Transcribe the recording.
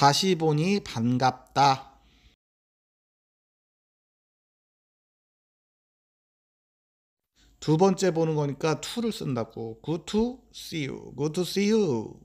다시 보니 반갑다. 두 번째 보는 거니까 to를 쓴다고. Good to see you. Good to see you.